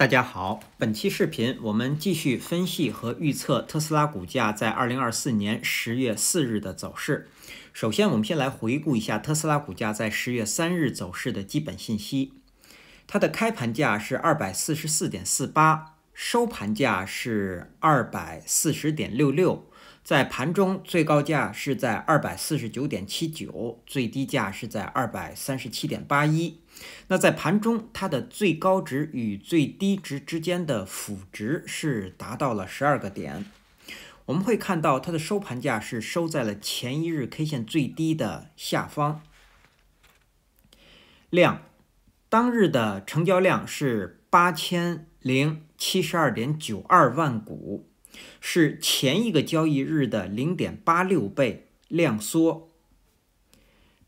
大家好，本期视频我们继续分析和预测特斯拉股价在二零二四年十月四日的走势。首先，我们先来回顾一下特斯拉股价在十月三日走势的基本信息。它的开盘价是二百四十四点四八，收盘价是二百四十点六六。在盘中最高价是在二百四十九点七九，最低价是在二百三十七点八一。那在盘中它的最高值与最低值之间的幅值是达到了十二个点。我们会看到它的收盘价是收在了前一日 K 线最低的下方。量，当日的成交量是八千零七十二点九二万股。是前一个交易日的零点八六倍量缩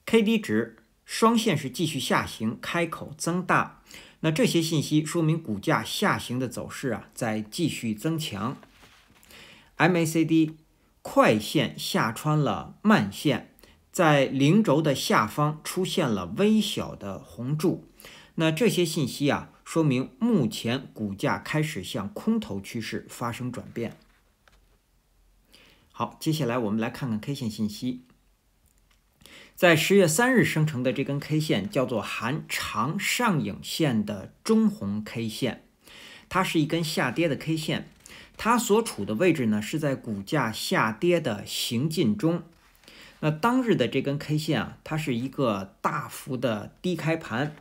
，K D 值双线是继续下行，开口增大，那这些信息说明股价下行的走势啊在继续增强。M A C D 快线下穿了慢线，在零轴的下方出现了微小的红柱，那这些信息啊。说明目前股价开始向空头趋势发生转变。好，接下来我们来看看 K 线信息。在十月三日生成的这根 K 线叫做含长上影线的中红 K 线，它是一根下跌的 K 线，它所处的位置呢是在股价下跌的行进中。那当日的这根 K 线啊，它是一个大幅的低开盘，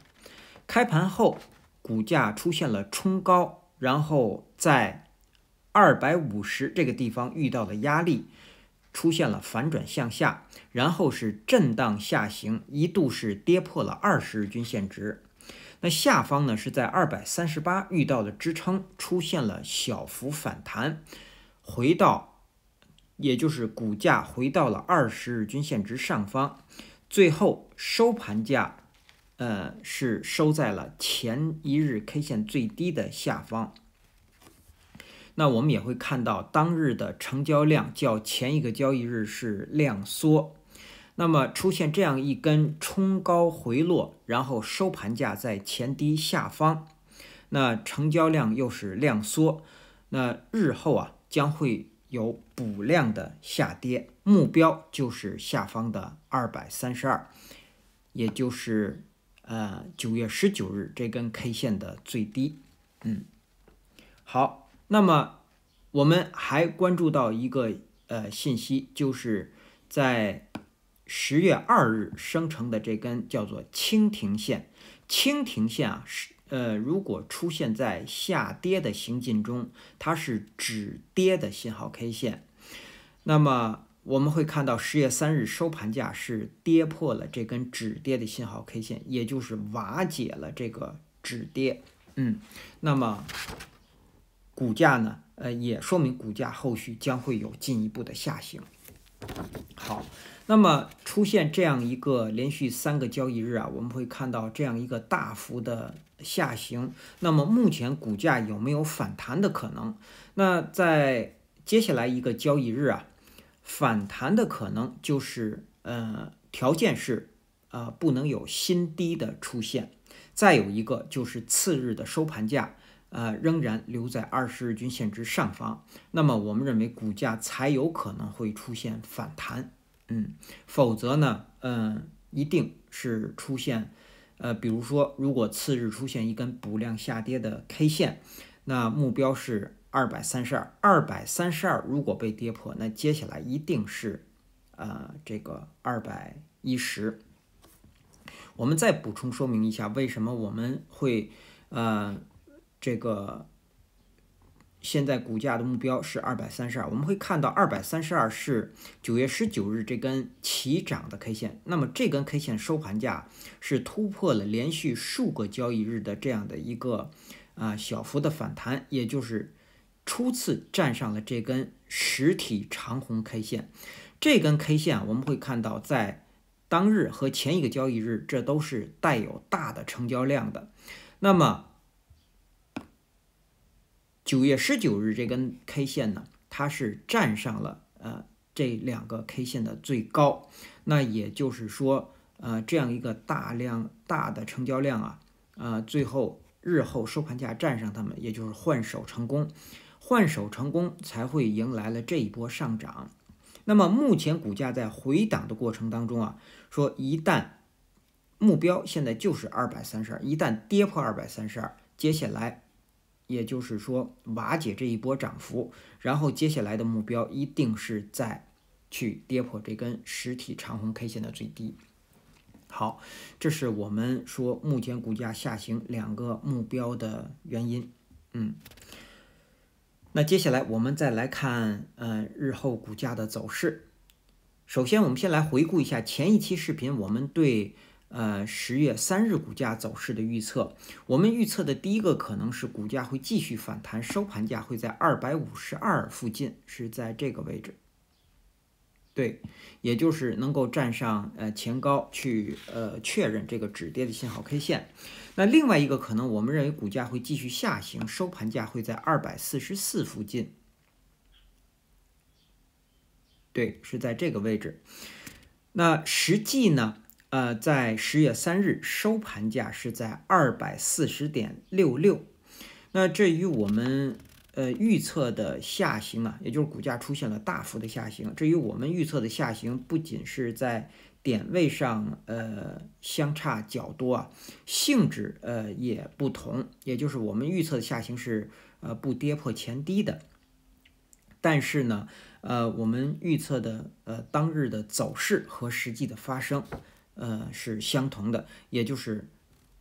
开盘后。股价出现了冲高，然后在二百五十这个地方遇到了压力，出现了反转向下，然后是震荡下行，一度是跌破了二十日均线值。那下方呢是在二百三十八遇到了支撑，出现了小幅反弹，回到也就是股价回到了二十日均线值上方，最后收盘价。呃，是收在了前一日 K 线最低的下方。那我们也会看到，当日的成交量较前一个交易日是量缩。那么出现这样一根冲高回落，然后收盘价在前低下方，那成交量又是量缩，那日后啊将会有补量的下跌目标，就是下方的二百三十二，也就是。呃，九月十九日这根 K 线的最低，嗯，好，那么我们还关注到一个呃信息，就是在十月二日生成的这根叫做蜻蜓线，蜻蜓线啊是呃，如果出现在下跌的行进中，它是止跌的信号 K 线，那么。我们会看到十月三日收盘价是跌破了这根止跌的信号 K 线，也就是瓦解了这个止跌。嗯，那么股价呢？呃，也说明股价后续将会有进一步的下行。好，那么出现这样一个连续三个交易日啊，我们会看到这样一个大幅的下行。那么目前股价有没有反弹的可能？那在接下来一个交易日啊？反弹的可能就是，呃，条件是，啊，不能有新低的出现，再有一个就是次日的收盘价，呃，仍然留在二十日均线之上方，那么我们认为股价才有可能会出现反弹，嗯，否则呢，嗯，一定是出现，呃，比如说如果次日出现一根补量下跌的 K 线，那目标是。二百三十二，二百三十二如果被跌破，那接下来一定是，呃，这个二百一十。我们再补充说明一下，为什么我们会，呃，这个现在股价的目标是二百三十二。我们会看到，二百三十二是九月十九日这根起涨的 K 线，那么这根 K 线收盘价是突破了连续数个交易日的这样的一个啊小幅的反弹，也就是。初次站上了这根实体长红 K 线，这根 K 线我们会看到，在当日和前一个交易日，这都是带有大的成交量的。那么九月十九日这根 K 线呢，它是站上了呃这两个 K 线的最高，那也就是说，呃这样一个大量大的成交量啊，呃最后日后收盘价站上它们，也就是换手成功。换手成功才会迎来了这一波上涨，那么目前股价在回档的过程当中啊，说一旦目标现在就是二百三十二，一旦跌破二百三十二，接下来也就是说瓦解这一波涨幅，然后接下来的目标一定是在去跌破这根实体长红 K 线的最低。好，这是我们说目前股价下行两个目标的原因，嗯。那接下来我们再来看，呃，日后股价的走势。首先，我们先来回顾一下前一期视频，我们对，呃，十月三日股价走势的预测。我们预测的第一个可能是股价会继续反弹，收盘价会在二百五十二附近，是在这个位置。对，也就是能够站上呃前高去呃确认这个止跌的信号 K 线。那另外一个可能，我们认为股价会继续下行，收盘价会在二百四十四附近。对，是在这个位置。那实际呢，呃，在十月三日收盘价是在二百四十点六六。那这与我们。呃，预测的下行啊，也就是股价出现了大幅的下行。至于我们预测的下行，不仅是在点位上，呃，相差较多啊，性质呃也不同。也就是我们预测的下行是呃不跌破前低的，但是呢，呃，我们预测的呃当日的走势和实际的发生呃是相同的，也就是。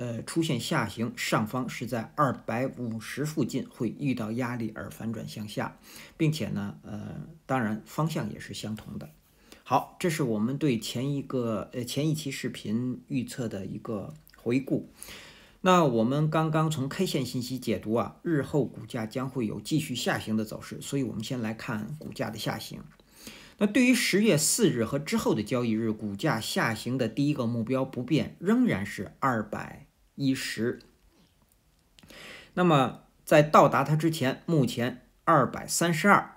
呃，出现下行，上方是在二百五十附近会遇到压力而反转向下，并且呢，呃，当然方向也是相同的。好，这是我们对前一个呃前一期视频预测的一个回顾。那我们刚刚从 K 线信息解读啊，日后股价将会有继续下行的走势，所以我们先来看股价的下行。那对于十月四日和之后的交易日，股价下行的第一个目标不变，仍然是二百。一十，那么在到达它之前，目前二百三十二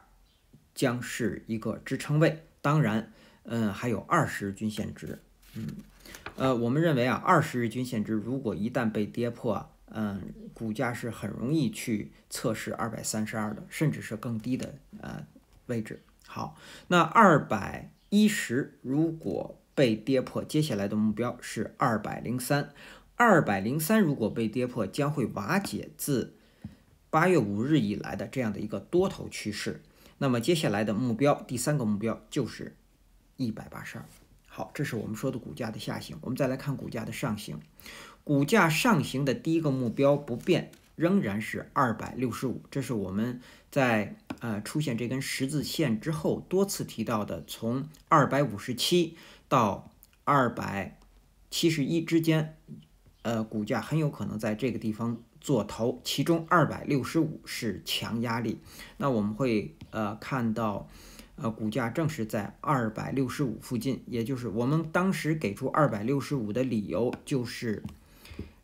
将是一个支撑位。当然，嗯，还有二十日均线值，嗯，呃，我们认为啊，二十日均线值如果一旦被跌破，嗯，股价是很容易去测试二百三十二的，甚至是更低的呃位置。好，那二百一十如果被跌破，接下来的目标是二百零三。二百零三如果被跌破，将会瓦解自八月五日以来的这样的一个多头趋势。那么接下来的目标，第三个目标就是一百八十二。好，这是我们说的股价的下行。我们再来看股价的上行，股价上行的第一个目标不变，仍然是二百六十五。这是我们在呃出现这根十字线之后多次提到的，从二百五十七到二百七十一之间。呃，股价很有可能在这个地方做头，其中二百六十五是强压力。那我们会呃看到，呃，股价正是在二百六十五附近，也就是我们当时给出二百六十五的理由就是，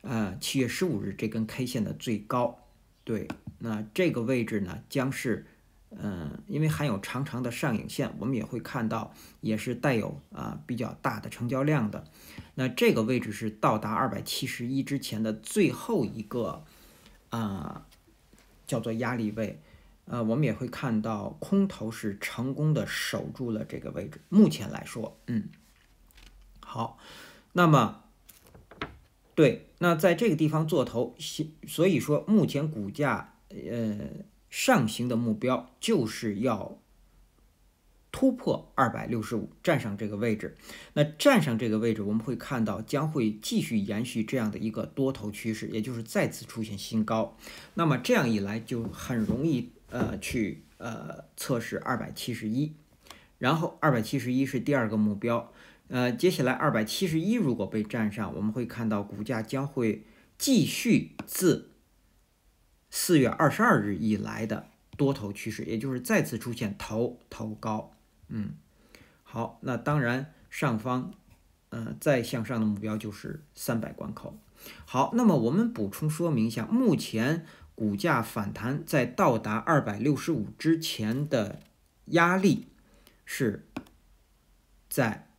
呃，七月十五日这根 K 线的最高。对，那这个位置呢，将是。嗯，因为还有长长的上影线，我们也会看到，也是带有啊比较大的成交量的。那这个位置是到达二百七十一之前的最后一个啊叫做压力位，呃，我们也会看到空头是成功的守住了这个位置。目前来说，嗯，好，那么对，那在这个地方做头，所以说目前股价呃。上行的目标就是要突破二百六十五，站上这个位置。那站上这个位置，我们会看到将会继续延续这样的一个多头趋势，也就是再次出现新高。那么这样一来，就很容易呃去呃测试二百七十一，然后二百七十一是第二个目标。呃，接下来二百七十一如果被站上，我们会看到股价将会继续自。四月二十二日以来的多头趋势，也就是再次出现头头高，嗯，好，那当然上方，呃，再向上的目标就是三百关口。好，那么我们补充说明一下，目前股价反弹在到达二百六十五之前的压力是在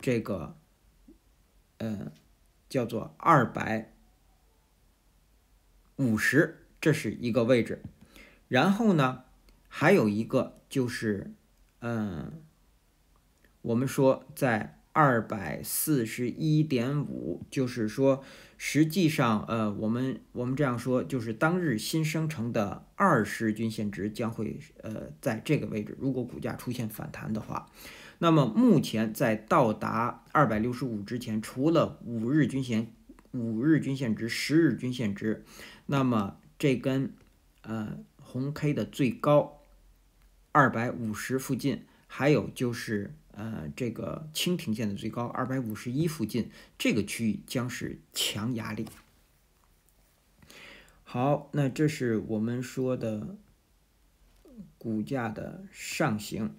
这个，呃，叫做二百五十。这是一个位置，然后呢，还有一个就是，嗯，我们说在二百四十一点五，就是说，实际上，呃，我们我们这样说，就是当日新生成的二十均线值将会，呃，在这个位置，如果股价出现反弹的话，那么目前在到达二百六十五之前，除了五日均线、五日均线值、十日均线值，那么。这根呃红 K 的最高二百五十附近，还有就是呃这个蜻蜓线的最高二百五十一附近，这个区域将是强压力。好，那这是我们说的股价的上行。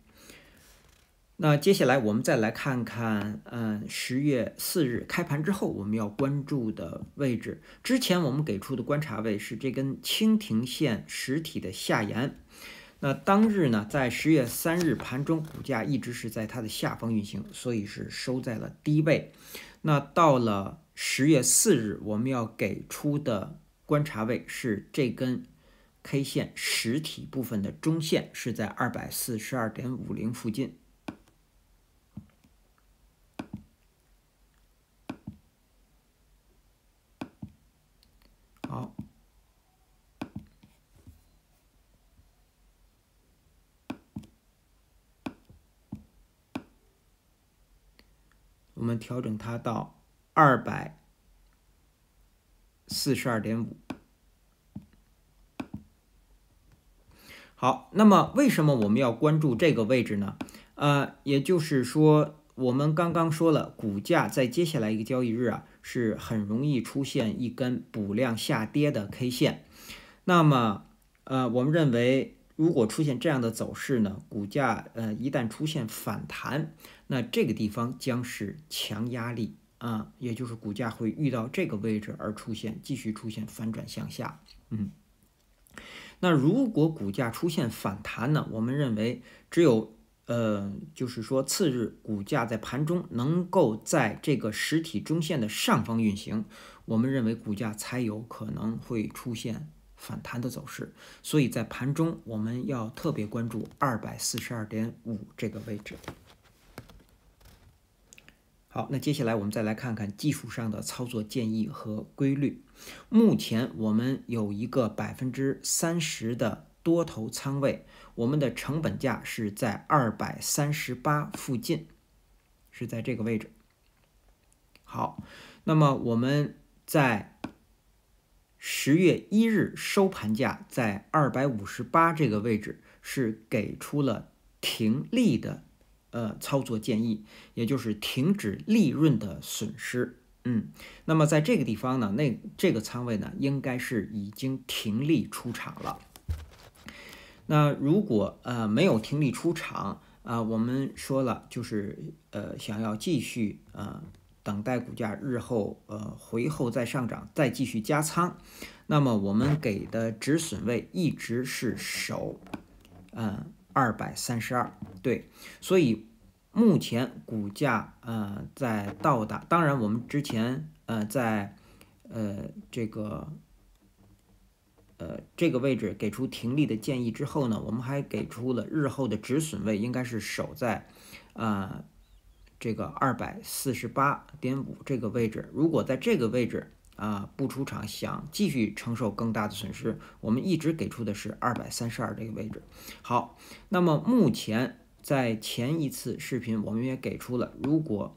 那接下来我们再来看看，嗯，十月四日开盘之后我们要关注的位置。之前我们给出的观察位是这根蜻蜓线实体的下沿。那当日呢，在十月三日盘中股价一直是在它的下方运行，所以是收在了低位。那到了十月四日，我们要给出的观察位是这根 K 线实体部分的中线是在二百四十二点五零附近。调整它到二百四十二点五。好，那么为什么我们要关注这个位置呢？呃，也就是说，我们刚刚说了，股价在接下来一个交易日啊，是很容易出现一根补量下跌的 K 线。那么，呃，我们认为。如果出现这样的走势呢？股价呃一旦出现反弹，那这个地方将是强压力啊，也就是股价会遇到这个位置而出现继续出现反转向下。嗯，那如果股价出现反弹呢？我们认为只有呃就是说次日股价在盘中能够在这个实体中线的上方运行，我们认为股价才有可能会出现。反弹的走势，所以在盘中我们要特别关注二百四十二点五这个位置。好，那接下来我们再来看看技术上的操作建议和规律。目前我们有一个百分之三十的多头仓位，我们的成本价是在二百三十八附近，是在这个位置。好，那么我们在。十月一日收盘价在二百五十八这个位置，是给出了停利的呃操作建议，也就是停止利润的损失。嗯，那么在这个地方呢，那这个仓位呢，应该是已经停利出场了。那如果呃没有停利出场啊，我们说了就是呃想要继续啊。等待股价日后呃回后再上涨，再继续加仓。那么我们给的止损位一直是守，呃，二百三十二。对，所以目前股价呃在到达，当然我们之前呃在，呃这个，呃这个位置给出停利的建议之后呢，我们还给出了日后的止损位应该是守在，啊。这个二百四十八点五这个位置，如果在这个位置啊不出场，想继续承受更大的损失，我们一直给出的是二百三十二这个位置。好，那么目前在前一次视频，我们也给出了，如果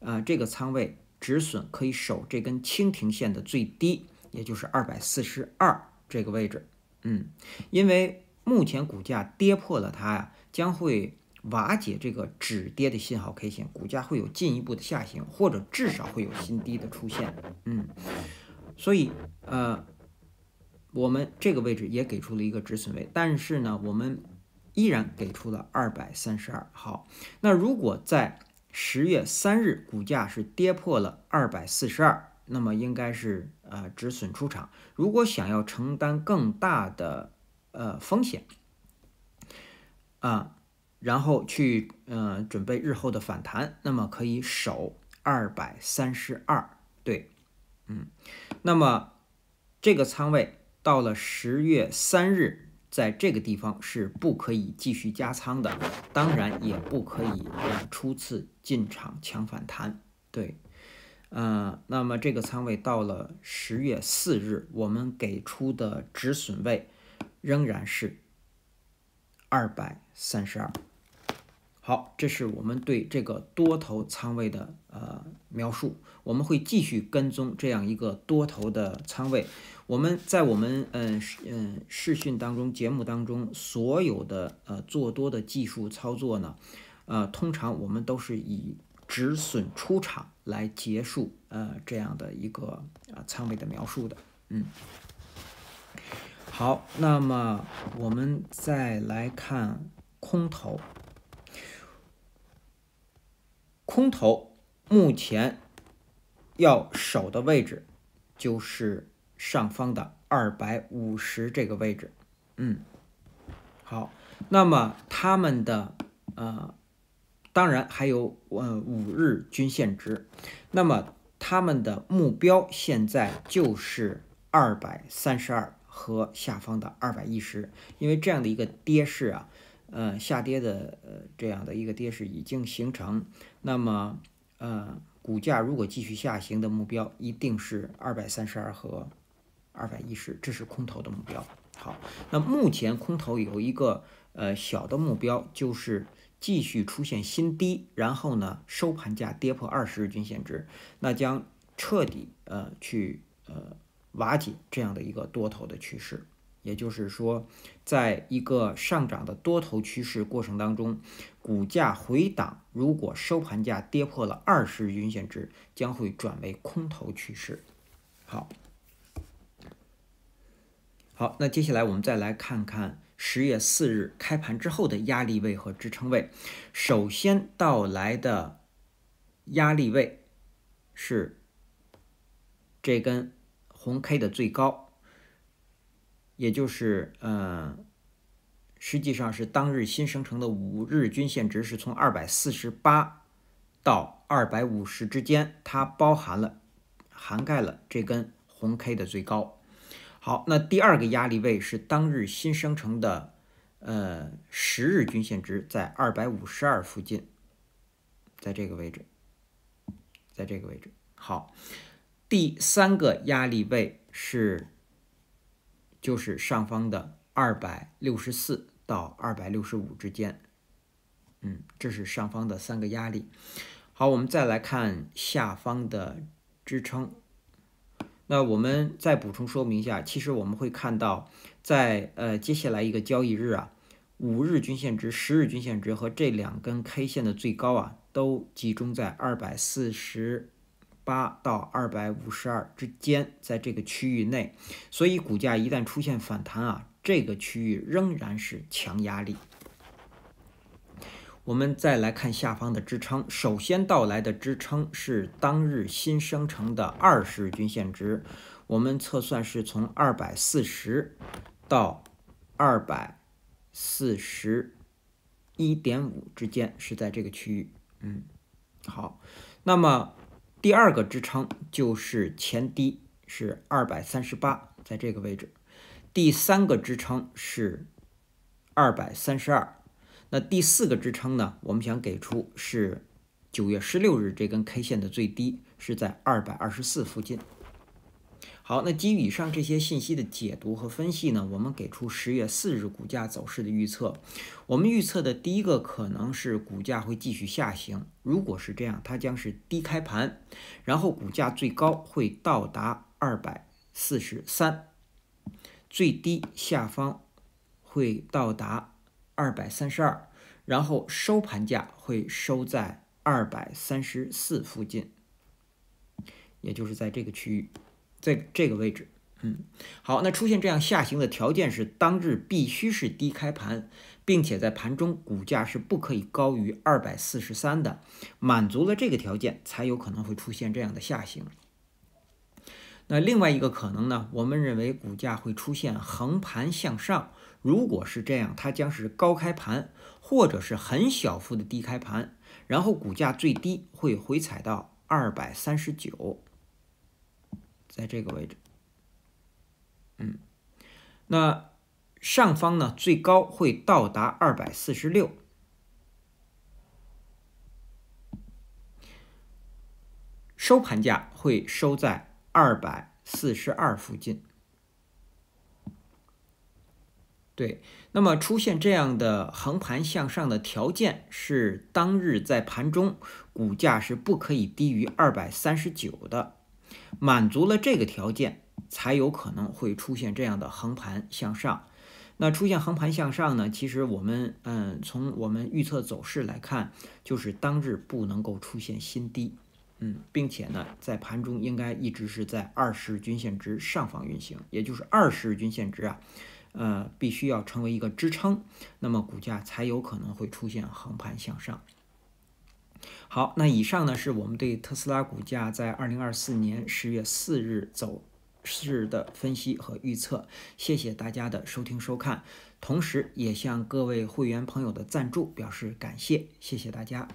啊这个仓位止损可以守这根蜻蜓线的最低，也就是二百四十二这个位置。嗯，因为目前股价跌破了它呀，将会。瓦解这个止跌的信号 K 线，股价会有进一步的下行，或者至少会有新低的出现。嗯，所以呃，我们这个位置也给出了一个止损位，但是呢，我们依然给出了二百三十二。好，那如果在十月三日股价是跌破了二百四十二，那么应该是呃止损出场。如果想要承担更大的呃风险啊。然后去，嗯，准备日后的反弹，那么可以守二百三十二，对，嗯，那么这个仓位到了十月三日，在这个地方是不可以继续加仓的，当然也不可以初次进场抢反弹，对，嗯，那么这个仓位到了十月四日，我们给出的止损位仍然是二百三十二。好，这是我们对这个多头仓位的呃描述。我们会继续跟踪这样一个多头的仓位。我们在我们嗯嗯视讯当中、节目当中所有的呃做多的技术操作呢，呃，通常我们都是以止损出场来结束呃这样的一个呃仓位的描述的。嗯，好，那么我们再来看空头。空头目前要守的位置就是上方的二百五十这个位置，嗯，好，那么他们的呃，当然还有呃五日均线值，那么他们的目标现在就是二百三十二和下方的二百一十，因为这样的一个跌势啊，呃，下跌的呃这样的一个跌势已经形成。那么，呃，股价如果继续下行的目标一定是二百三十二和二百一十，这是空头的目标。好，那目前空头有一个呃小的目标，就是继续出现新低，然后呢收盘价跌破二十日均线值，那将彻底呃去呃瓦解这样的一个多头的趋势。也就是说，在一个上涨的多头趋势过程当中，股价回档，如果收盘价跌破了二十均线值，将会转为空头趋势。好，好，那接下来我们再来看看十月四日开盘之后的压力位和支撑位。首先到来的压力位是这根红 K 的最高。也就是，嗯，实际上是当日新生成的五日均线值是从二百四十八到二百五十之间，它包含了、涵盖了这根红 K 的最高。好，那第二个压力位是当日新生成的，呃，十日均线值在二百五十二附近，在这个位置，在这个位置。好，第三个压力位是。就是上方的二百六十四到二百六十五之间，嗯，这是上方的三个压力。好，我们再来看下方的支撑。那我们再补充说明一下，其实我们会看到，在呃接下来一个交易日啊，五日均线值、十日均线值和这两根 K 线的最高啊，都集中在二百四十。八到二百五十二之间，在这个区域内，所以股价一旦出现反弹啊，这个区域仍然是强压力。我们再来看下方的支撑，首先到来的支撑是当日新生成的二十日均线值，我们测算是从二百四十到二百四十一点五之间，是在这个区域。嗯，好，那么。第二个支撑就是前低是二百三十八，在这个位置。第三个支撑是二百三十二。那第四个支撑呢？我们想给出是九月十六日这根 K 线的最低是在二百二十四附近。好，那基于以上这些信息的解读和分析呢，我们给出十月四日股价走势的预测。我们预测的第一个可能是股价会继续下行，如果是这样，它将是低开盘，然后股价最高会到达二百四十三，最低下方会到达二百三十二，然后收盘价会收在二百三十四附近，也就是在这个区域。在这个位置，嗯，好，那出现这样下行的条件是，当日必须是低开盘，并且在盘中股价是不可以高于二百四十三的，满足了这个条件，才有可能会出现这样的下行。那另外一个可能呢，我们认为股价会出现横盘向上，如果是这样，它将是高开盘，或者是很小幅的低开盘，然后股价最低会回踩到二百三十九。在这个位置，嗯，那上方呢，最高会到达二百四十六，收盘价会收在二百四十二附近。对，那么出现这样的横盘向上的条件是，当日在盘中股价是不可以低于二百三十九的。满足了这个条件，才有可能会出现这样的横盘向上。那出现横盘向上呢？其实我们，嗯，从我们预测走势来看，就是当日不能够出现新低，嗯，并且呢，在盘中应该一直是在二十均线值上方运行，也就是二十日均线值啊，呃，必须要成为一个支撑，那么股价才有可能会出现横盘向上。好，那以上呢是我们对特斯拉股价在二零二四年十月四日走势的分析和预测。谢谢大家的收听收看，同时也向各位会员朋友的赞助表示感谢。谢谢大家。